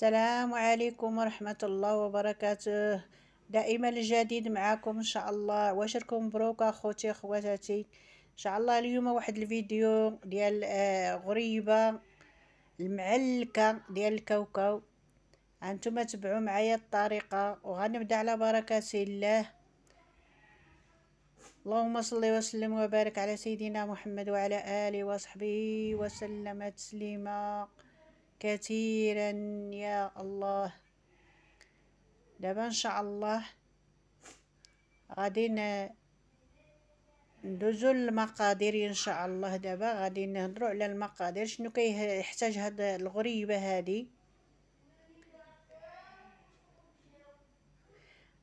السلام عليكم ورحمة الله وبركاته دائما الجديد معكم ان شاء الله واشركم مبروك اخوتي أخواتي ان شاء الله اليوم واحد الفيديو ديال آه، غريبة المعلكة ديال الكاوكاو انتم تبعوا معايا الطريقة وغنبدا على بركة الله اللهم صل وسلم وبارك على سيدنا محمد وعلى اله وصحبه وسلم تسليما كثيرا يا الله دابا ان شاء الله غادي ندوزو للمقادير ان شاء الله دابا غادي نهضروا على المقادير شنو كيحتاج هاد الغريبه هادي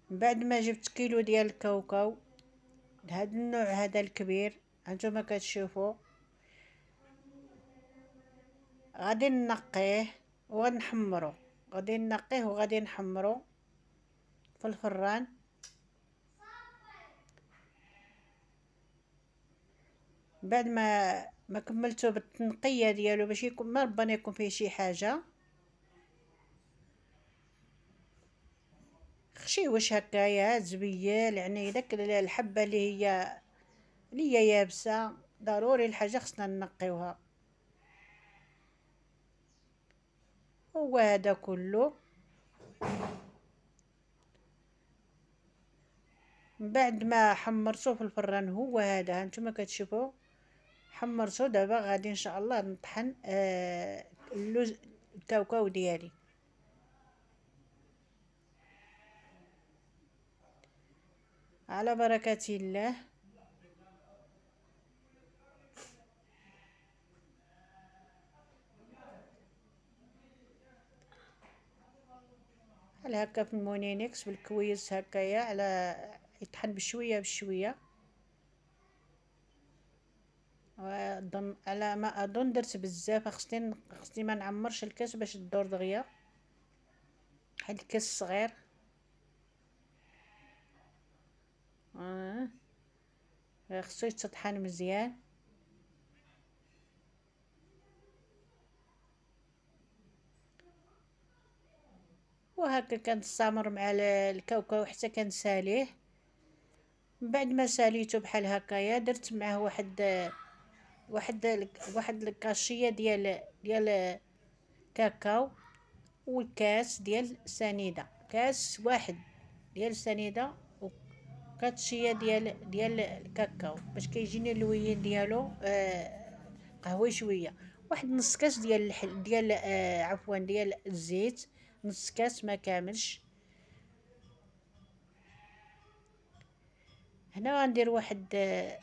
بعد ما جبت كيلو ديال الكاوكاو هاد النوع هذا الكبير هانتوما كتشوفوا غادي ننقيه ونحمرو غادي ننقيه وغادي نحمرو في الفران بعد ما ما كملته بالتنقيه ديالو باش يكون ما ربنا يكون فيه شي حاجه خشي واش هكايا زبيال يعني داك الحبه اللي هي اللي هي يابسه ضروري الحاجه خصنا ننقيوها وهذا كله بعد ما حمرته في الفران هو هذا هانتوما كتشوفوا حمرته دابا غادي ان شاء الله نطحن آه، اللوز الكاوكاو ديالي على بركه الله على هكا في المونينكس بالكويز هكايا على يطحن بشويه بشويه وأظن على ما أظن درت بزاف خصني خصني ما نعمرش الكاس باش الدور دغيا هاد الكاس صغير آه. خصو يتطحن مزيان وهكا كنستمر مع الكاوكاو حتى كنساليه من بعد ما ساليته بحال هكايا درت معاه واحد واحد واحد الكاشيه ديال ديال كاكاو وكاس ديال سنيده كاس واحد ديال سنيده وكاتشيه ديال ديال الكاكاو باش كيجيني اللوين ديالو آه قهوه شويه واحد نص كاس ديال الحل ديال آه عفوا ديال الزيت نص كاس ما كاملش هنا غندير واحد آه،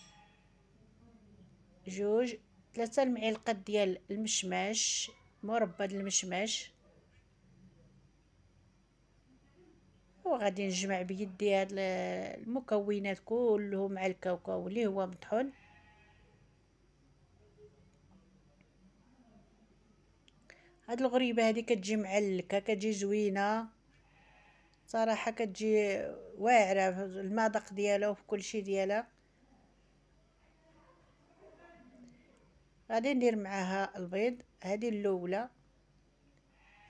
جوج ثلاثة المعالق ديال المشماش مربى ديال المشماش وغادي نجمع بيدي هاد المكونات كلهم مع الكاوكاو اللي هو مطحون هاد الغريبه هادي كتجي معلكه كتجي زوينه صراحه كتجي واعره في المذاق ديالها وفي كلشي ديالها غادي ندير معاها البيض هادي الاولى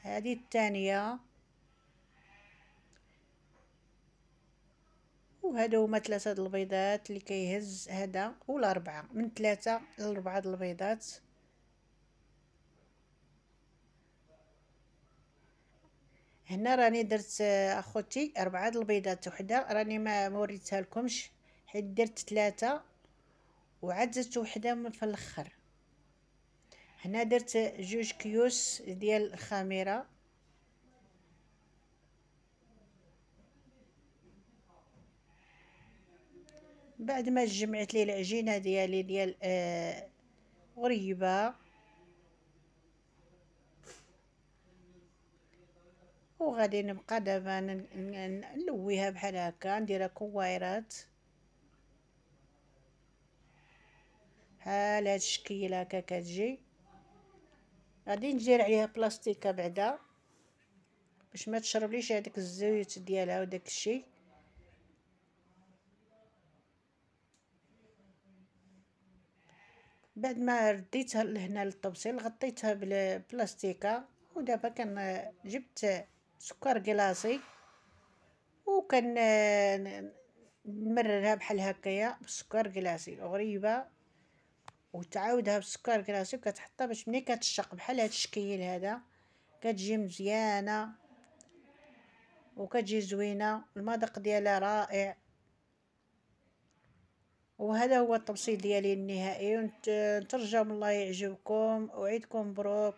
هادي الثانيه وهادو هما ثلاثه البيضات اللي كيهز هذا ولا اربعه من ثلاثه لاربعه البيضات هنا راني درت آه، اخوتي اربعه البيضات وحده راني ما موريتها لكمش حيت درت ثلاثه وعدت وحده من في الاخر هنا درت جوج كيوس ديال الخميره بعد ما جمعت لي العجينه ديالي ديال آه غريبه وغادي نبقى دابا نلويها بحال هكا نديرها كويرات بحال هاد الشكل هكا كتجي غادي نجير عليها بلاستيكه بعدا باش ما تشربليش هذاك الزيت ديالها وداك الشيء بعد ما رديتها لهنا للطبسيل غطيتها بالبلاستيكه ودابا كان جبت سكر كلاصي وكن نمررها بحال هكايا بالسكر كلاصي غريبه وتعاودها بالسكر كلاصي وكتحطها باش ملي كتشق بحال هاد الشكل هذا كتجي مزيانه وكتجي زوينه المذاق ديالها رائع وهذا هو التبسيط ديالي النهائي ونترجم الله يعجبكم وعيدكم مبروك